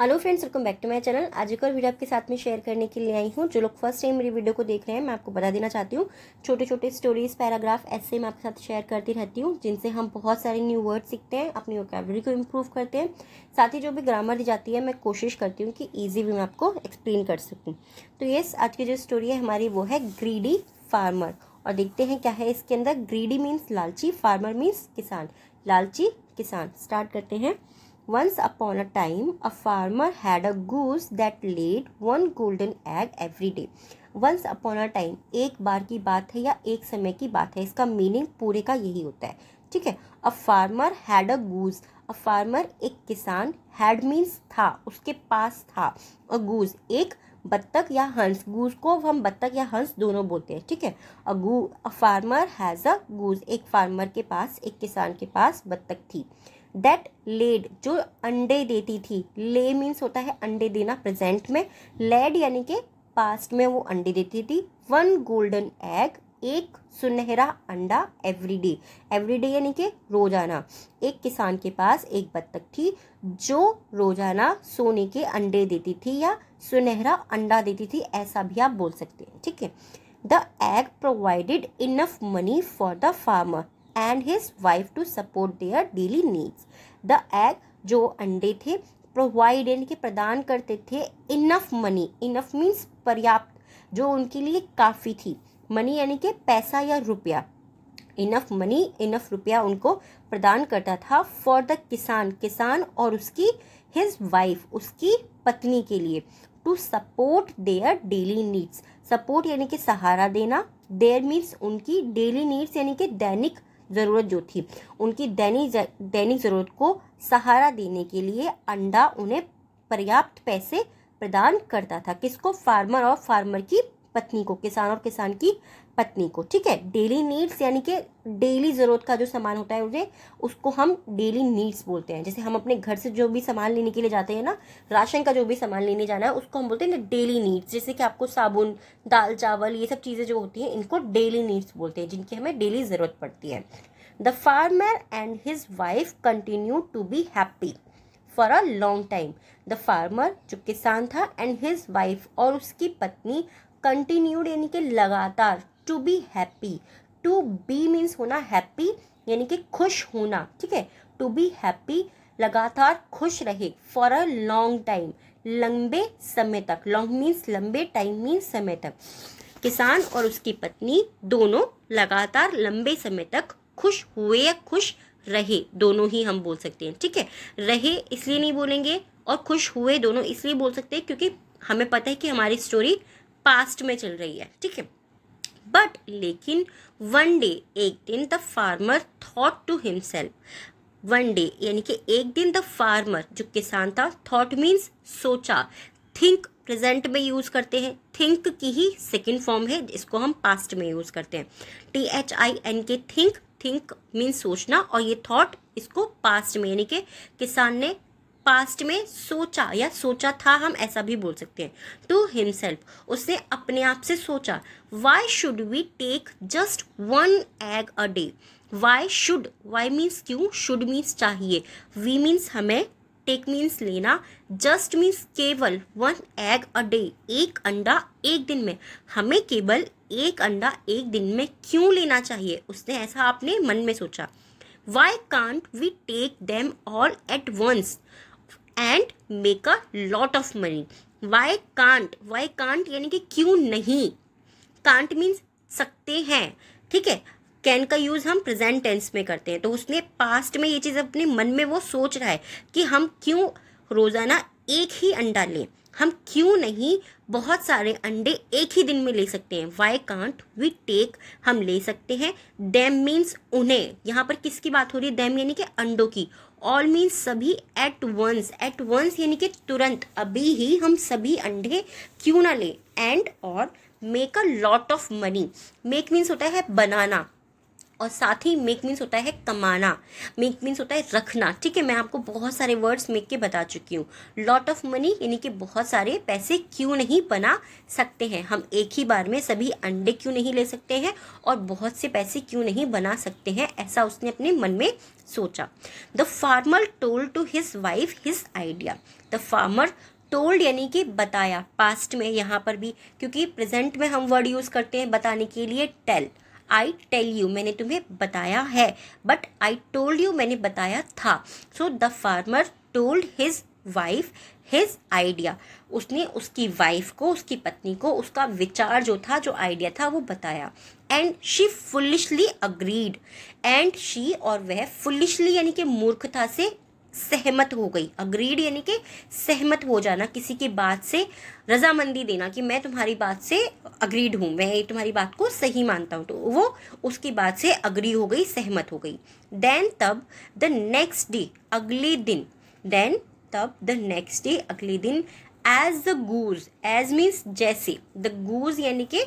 Hello friends welcome back to my channel आज एक और वीडियो आपके साथ में शेयर करने के लिए आई हूँ जो लोग फर्स्ट टाइम मेरी वीडियो को देख रहे हैं मैं आपको बता देना चाहती हूँ छोटे छोटे स्टोरीज पैराग्राफ ऐसे मैं आपके साथ शेयर करती रहती हूँ जिनसे हम बहुत सारे न्यू वर्ड सीखते हैं अपनी वोकेबलरी को इम्प्रूव करते हैं साथ ही जो भी ग्रामर दी जाती है मैं कोशिश करती हूँ कि ईजी भी मैं आपको एक्सप्लेन कर सकूँ तो येस आज की जो स्टोरी है हमारी वो है ग्रीडी फार्मर और देखते हैं क्या है इसके अंदर ग्रीडी मीन्स लालची फार्मर मीन्स किसान लालची किसान स्टार्ट करते हैं Once upon a time, a farmer had a goose that laid one golden egg every day. Once upon a time एक बार की बात है या एक समय की बात है इसका मीनिंग पूरे का यही होता है ठीक है a farmer had a goose a farmer एक किसान हैड मीन्स था उसके पास था अ गूज एक बत्तख या हंस गूज को हम बत्तख या हंस दोनों बोलते हैं ठीक है अ गू अ फार्मर हैज़ अ गूज एक फार्मर के पास एक किसान के पास बत्तख थी दैट लेड जो अंडे देती थी ले मीन्स होता है अंडे देना प्रेजेंट में लेड यानी कि पास्ट में वो अंडे देती थी वन गोल्डन एग एक सुनहरा अंडा एवरीडे एवरीडे यानी कि रोजाना एक किसान के पास एक बत्तख थी जो रोजाना सोने के अंडे देती थी या सुनहरा अंडा देती थी ऐसा भी आप बोल सकते हैं ठीक है the egg provided enough money for the farmer and his wife to support their daily needs the egg जो अंडे थे प्रोवाइड यानी कि प्रदान करते थे इनफ मनी इनफ मीन्स पर्याप्त जो उनके लिए काफ़ी थी मनी यानी कि पैसा या रुपया इनफ मनी इनफ रुपया उनको प्रदान करता था फॉर द किसान किसान और उसकी हिज वाइफ उसकी पत्नी के लिए to support their daily needs support यानी कि सहारा देना देयर मीन्स उनकी डेली नीड्स यानी कि दैनिक ज़रूरत जो थी उनकी दैनिक दैनिक ज़रूरत को सहारा देने के लिए अंडा उन्हें पर्याप्त पैसे प्रदान करता था किसको फार्मर और फार्मर की पत्नी को किसान और किसान की पत्नी को ठीक है डेली नीड्स यानी कि डेली ज़रूरत का जो सामान होता है उसे उसको हम डेली नीड्स बोलते हैं जैसे हम अपने घर से जो भी सामान लेने के लिए जाते हैं ना राशन का जो भी सामान लेने जाना है उसको हम बोलते हैं डेली नीड्स जैसे कि आपको साबुन दाल चावल ये सब चीज़ें जो होती हैं इनको डेली नीड्स बोलते हैं जिनकी हमें डेली ज़रूरत पड़ती है the farmer and his wife continue to be happy for a long time the farmer जो किसान था एंड हिज वाइफ और उसकी पत्नी कंटिन्यूड यानी कि लगातार to be happy to be means होना हैप्पी यानी कि खुश होना ठीक है टू बी हैप्पी लगातार खुश रहे फॉर अ लॉन्ग टाइम लंबे समय तक लॉन्ग मीन्स लंबे टाइम मीन्स समय तक किसान और उसकी पत्नी दोनों लगातार लंबे समय तक खुश हुए या खुश रहे दोनों ही हम बोल सकते हैं ठीक है रहे इसलिए नहीं बोलेंगे और खुश हुए दोनों इसलिए बोल सकते हैं क्योंकि हमें पता है कि हमारी स्टोरी पास्ट में चल रही है ठीक है बट लेकिन वन डे एक दिन the farmer thought to himself one day यानी कि एक दिन द फार्मर जो किसान था थॉट मीन्स सोचा थिंक प्रेजेंट में यूज़ करते हैं थिंक की ही सेकेंड फॉर्म है इसको हम पास्ट में यूज़ करते हैं T H I N K think think means सोचना और ये थॉट इसको पास्ट में यानी कि किसान ने पास्ट में सोचा या सोचा था हम ऐसा भी बोल सकते हैं टू हिमसेल्फ उसने अपने आप से सोचा why should we take just one egg a day why should why means क्यों शुड मीन्स चाहिए वी मीन्स हमें टेक मीन्स लेना जस्ट मीन्स केवल वन एग अ डे एक अंडा एक दिन में हमें केवल एक अंडा एक दिन में क्यों लेना चाहिए उसने ऐसा अपने मन में सोचा why can't we take them all at once and make a lot of money why can't why can't यानी कि क्यों नहीं कांट मीन्स सकते हैं ठीक है कैन का यूज़ हम प्रेजेंट टेंस में करते हैं तो उसने पास्ट में ये चीज़ अपने मन में वो सोच रहा है कि हम क्यों रोज़ाना एक ही अंडा लें हम क्यों नहीं बहुत सारे अंडे एक ही दिन में ले सकते हैं वाई कांट वी टेक हम ले सकते हैं डैम मीन्स उन्हें यहाँ पर किसकी बात हो रही है डैम यानी कि अंडों की ऑल मीन्स सभी एट वंस एट वंस यानी कि तुरंत अभी ही हम सभी अंडे क्यों ना लें एंड और make a lot of money make means होता है बनाना और साथ ही मेक मीन्स होता है कमाना मेक मीन्स होता है रखना ठीक है मैं आपको बहुत सारे वर्ड्स मेक के बता चुकी हूँ लॉट ऑफ मनी यानी कि बहुत सारे पैसे क्यों नहीं बना सकते हैं हम एक ही बार में सभी अंडे क्यों नहीं ले सकते हैं और बहुत से पैसे क्यों नहीं बना सकते हैं ऐसा उसने अपने मन में सोचा the farmer told to his wife his idea the farmer told यानी कि बताया पास्ट में यहाँ पर भी क्योंकि प्रेजेंट में हम वर्ड यूज़ करते हैं बताने के लिए टेल आई टेल यू मैंने तुम्हें बताया है बट आई टोल्ड यू मैंने बताया था so the farmer told his wife his idea उसने उसकी वाइफ को उसकी पत्नी को उसका विचार जो था जो आइडिया था वो बताया and she foolishly agreed and she और वह फुलिशली यानी कि मूर्खता से सहमत हो गई अग्रीड यानी कि सहमत हो जाना किसी की बात से रजामंदी देना कि मैं तुम्हारी बात से अग्रीड हूँ मैं तुम्हारी बात को सही मानता हूँ तो वो उसकी बात से अग्री हो गई सहमत हो गई देन तब द नेक्स्ट डे अगले दिन देन तब द नेक्स्ट डे अगले दिन as the goose as means जैसे द गूज यानी कि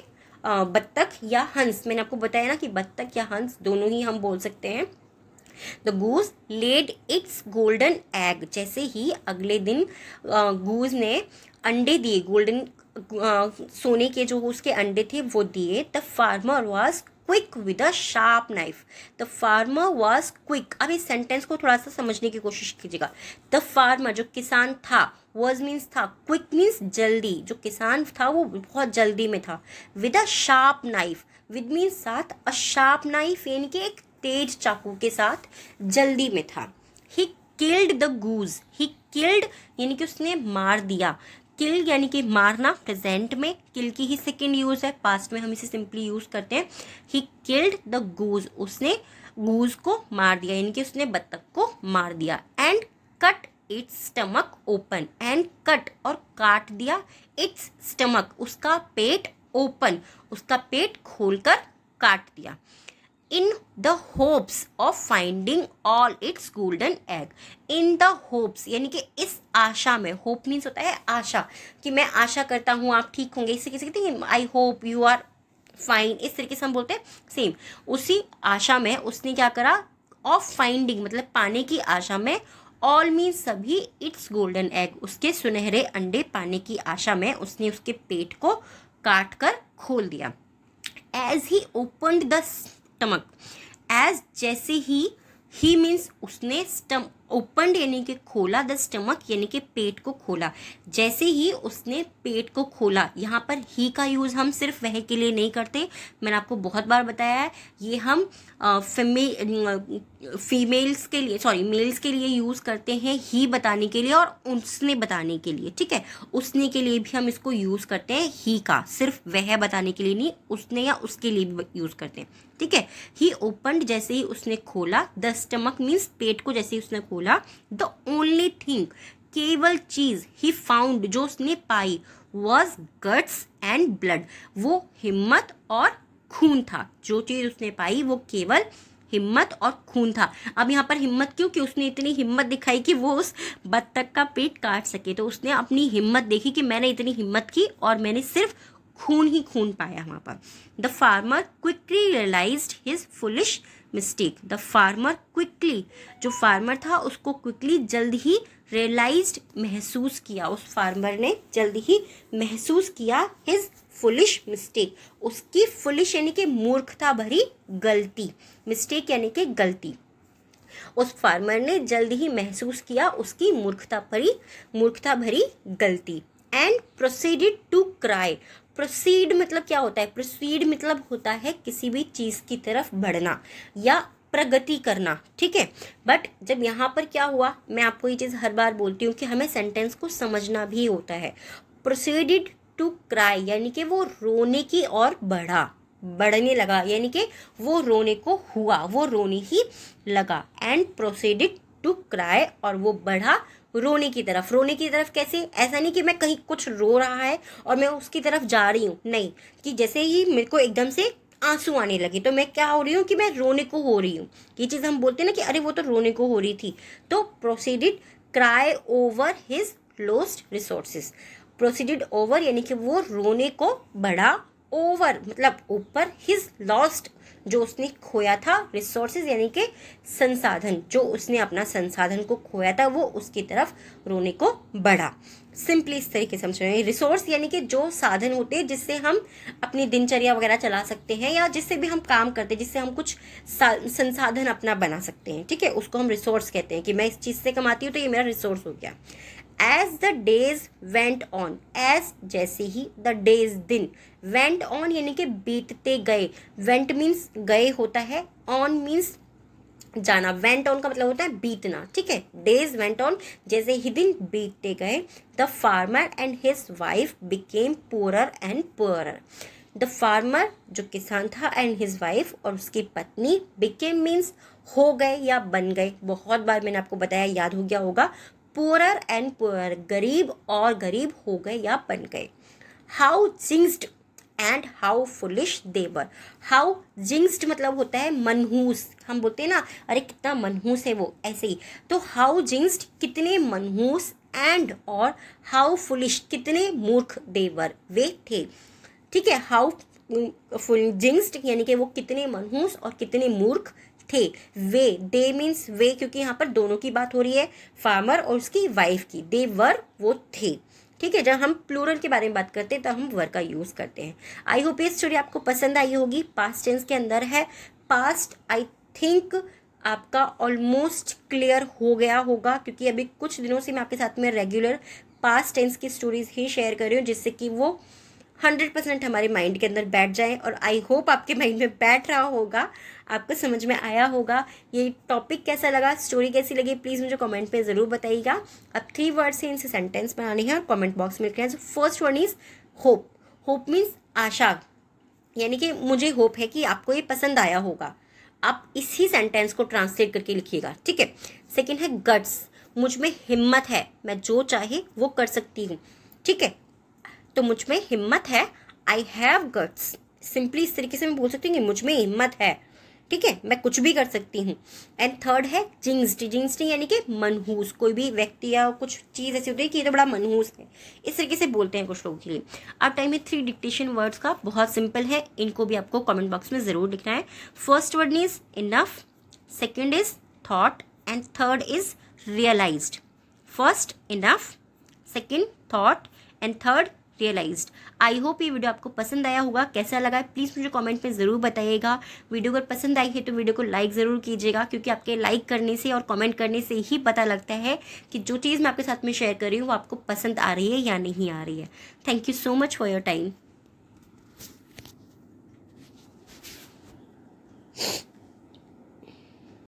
बत्तख या हंस मैंने आपको बताया ना कि बत्तख या हंस दोनों ही हम बोल सकते हैं the goose laid its golden egg जैसे ही अगले दिन गूज ने अंडे दिए गोल्डन सोने के जो उसके अंडे थे वो दिए the farmer was quick with a sharp knife the farmer was quick अब इस सेंटेंस को थोड़ा सा समझने की कोशिश कीजिएगा द फार्मर जो किसान था वॉज मीन्स था क्विक मीन्स जल्दी जो किसान था वो बहुत जल्दी में था with a sharp knife with means साथ अ शार्प नाइफ यानी कि एक तेज चाकू के साथ जल्दी में था he killed the goose he killed यानी कि उसने मार दिया किल यानी कि मारना प्रेजेंट में किल की ही सेकेंड यूज है पास्ट में हम इसे सिंपली यूज करते हैं ही किल्ड द गूज उसने गूज को मार दिया यानी कि उसने बत्तख को मार दिया and cut its stomach open and cut और काट दिया इट्स स्टमक उसका पेट ओपन उसका पेट खोलकर काट दिया in the hopes of finding all its golden egg in the hopes यानी कि इस आशा में होप मीन्स होता है आशा कि मैं आशा करता हूँ आप ठीक होंगे इससे किसी कहते हैं I hope you are fine इस तरीके से हम बोलते हैं सेम उसी आशा में उसने क्या करा ऑफ फाइंडिंग मतलब पाने की आशा में ऑल मीन सभी इट्स गोल्डन एग उसके सुनहरे अंडे पाने की आशा में उसने उसके पेट को काट कर खोल दिया as he open the stomach as जैसे ही ही मीन्स उसने स्टम ओपन यानी कि खोला द स्टमक यानी कि पेट को खोला जैसे ही उसने पेट को खोला यहाँ पर ही का यूज़ हम सिर्फ वह के लिए नहीं करते मैंने आपको बहुत बार बताया है ये हम फीमेल्स के लिए सॉरी मेल्स के लिए यूज़ करते हैं ही बताने के लिए और उसने बताने के लिए ठीक है उसने के लिए भी हम इसको यूज़ करते हैं ही का सिर्फ वह बताने के लिए नहीं उसने या उसके लिए भी यूज़ करते हैं ठीक है ही ओपन जैसे ही उसने खोला द स्टमक मीन्स पेट को जैसे ही उसने खोला द ओनली थिंग केवल चीज ही फाउंड जो उसने पाई वॉज गट्स एंड ब्लड वो हिम्मत और खून था जो चीज उसने पाई वो केवल हिम्मत और खून था अब यहाँ पर हिम्मत क्यों कि उसने इतनी हिम्मत दिखाई कि वो उस बत्तख का पेट काट सके तो उसने अपनी हिम्मत देखी कि मैंने इतनी हिम्मत की और मैंने सिर्फ खून ही खून पाया वहाँ पर the farmer quickly realize his foolish mistake the farmer quickly जो फार्मर था उसको क्विकली जल्द ही रियलाइज महसूस किया उस फार्मर ने जल्द ही महसूस किया हिज फुलिश मिस्टेक उसकी फुलिश यानी कि मूर्खता भरी गलती मिस्टेक यानी कि गलती उस फार्मर ने जल्द ही महसूस किया उसकी मूर्खता भरी मूर्खता भरी गलती and proceeded to cry proceed मतलब क्या होता है प्रोसीड मतलब होता है किसी भी चीज़ की तरफ बढ़ना या प्रगति करना ठीक है बट जब यहाँ पर क्या हुआ मैं आपको ये चीज़ हर बार बोलती हूँ कि हमें सेंटेंस को समझना भी होता है प्रोसीडिड टू क्राई यानी कि वो रोने की ओर बढ़ा बढ़ने लगा यानी कि वो रोने को हुआ वो रोने ही लगा एंड प्रोसीडिड टू क्राई और वो बढ़ा रोने की तरफ रोने की तरफ कैसे ऐसा नहीं कि मैं कहीं कुछ रो रहा है और मैं उसकी तरफ जा रही हूँ नहीं कि जैसे ही मेरे को एकदम से आंसू आने लगे तो मैं क्या हो रही हूँ कि मैं रोने को हो रही हूँ ये चीज़ हम बोलते हैं ना कि अरे वो तो रोने को हो रही थी तो proceeded cry over his lost resources proceeded over यानी कि वो रोने को बढ़ा ओवर मतलब ऊपर हिज लॉस्ट जो उसने खोया था रिसोर्सेज यानी कि संसाधन जो उसने अपना संसाधन को खोया था वो उसकी तरफ रोने को बढ़ा सिंपली इस तरीके से समझ रिसोर्स यानी कि जो साधन होते हैं जिससे हम अपनी दिनचर्या वगैरह चला सकते हैं या जिससे भी हम काम करते हैं जिससे हम कुछ संसाधन अपना बना सकते हैं ठीक है उसको हम रिसोर्स कहते हैं कि मैं इस चीज़ से कमाती हूँ तो ये मेरा रिसोर्स हो गया as the days went on as जैसे ही द डेज दिन वेंट ऑन यानी कि बीतते गए वेंट मीन्स गए होता है ऑन मीन्स जाना वेंट ऑन का मतलब होता है बीतना ठीक है डेज वेंट ऑन जैसे ही दिन बीतते गए the farmer and his wife became poor and poor the farmer जो किसान था एंड हिज वाइफ और उसकी पत्नी बिकेम मीन्स हो गए या बन गए बहुत बार मैंने आपको बताया याद हो गया होगा पोअर एंड पोअर गरीब और गरीब हो गए या बन गए how things and how foolish they were how things मतलब होता है मनहूस हम बोलते हैं ना अरे कितना मनहूस है वो ऐसे ही तो हाउ जिंग्स्ड कितने मनहूस एंड और हाउ फुलिश कितने मूर्ख देवर वे थे ठीक है हाउ फुल जिंग्स्ड यानी कि वो कितने मनहूस और कितने मूर्ख थे वे दे मीन्स वे क्योंकि यहाँ पर दोनों की बात हो रही है फार्मर और उसकी वाइफ की दे वर वो थे ठीक है जब हम प्लूरल के बारे में बात करते हैं तो हम वर का यूज़ करते हैं आई होप ये स्टोरी आपको पसंद आई होगी पास्ट टेंस के अंदर है पास्ट आई थिंक आपका ऑलमोस्ट क्लियर हो गया होगा क्योंकि अभी कुछ दिनों से मैं आपके साथ में रेगुलर पास्ट टेंस की स्टोरीज ही शेयर कर रही हूँ जिससे कि वो हंड्रेड परसेंट हमारे माइंड के अंदर बैठ जाएं और आई होप आपके माइंड में बैठ रहा होगा आपको समझ में आया होगा ये टॉपिक कैसा लगा स्टोरी कैसी लगी प्लीज़ मुझे कमेंट में ज़रूर बताइएगा अब थ्री वर्ड से इनसे सेंटेंस बनाने हैं और कमेंट बॉक्स में लिखना है first one is hope hope means आशा यानी कि मुझे होप है कि आपको ये पसंद आया होगा आप इसी सेंटेंस को ट्रांसलेट करके लिखिएगा ठीक है सेकेंड है गट्स मुझ में हिम्मत है मैं जो चाहे वो कर सकती हूँ ठीक है तो मुझ में हिम्मत है आई हैव गट्स सिंपली इस तरीके से मैं बोल सकती हूँ कि मुझ में हिम्मत है ठीक है मैं कुछ भी कर सकती हूँ एंड थर्ड है जिंगस्टी जिंगस्टी यानी कि मनहूस कोई भी व्यक्ति या कुछ चीज़ ऐसी होती है कि ये तो बड़ा मनहूस है इस तरीके से बोलते हैं कुछ लोगों के लिए अब टाइम है थ्री डिक्टेशन वर्ड्स का बहुत सिंपल है इनको भी आपको कमेंट बॉक्स में ज़रूर लिखना है first word is enough second is thought and third is realize first enough second thought and third realize I hope ये वीडियो आपको पसंद आया होगा कैसा लगा है प्लीज़ मुझे कमेंट में ज़रूर बताइएगा वीडियो अगर पसंद आई है तो वीडियो को लाइक ज़रूर कीजिएगा क्योंकि आपके लाइक करने से और कमेंट करने से ही पता लगता है कि जो चीज़ मैं आपके साथ में शेयर कर रही हूँ वो आपको पसंद आ रही है या नहीं आ रही है thank you so much for your time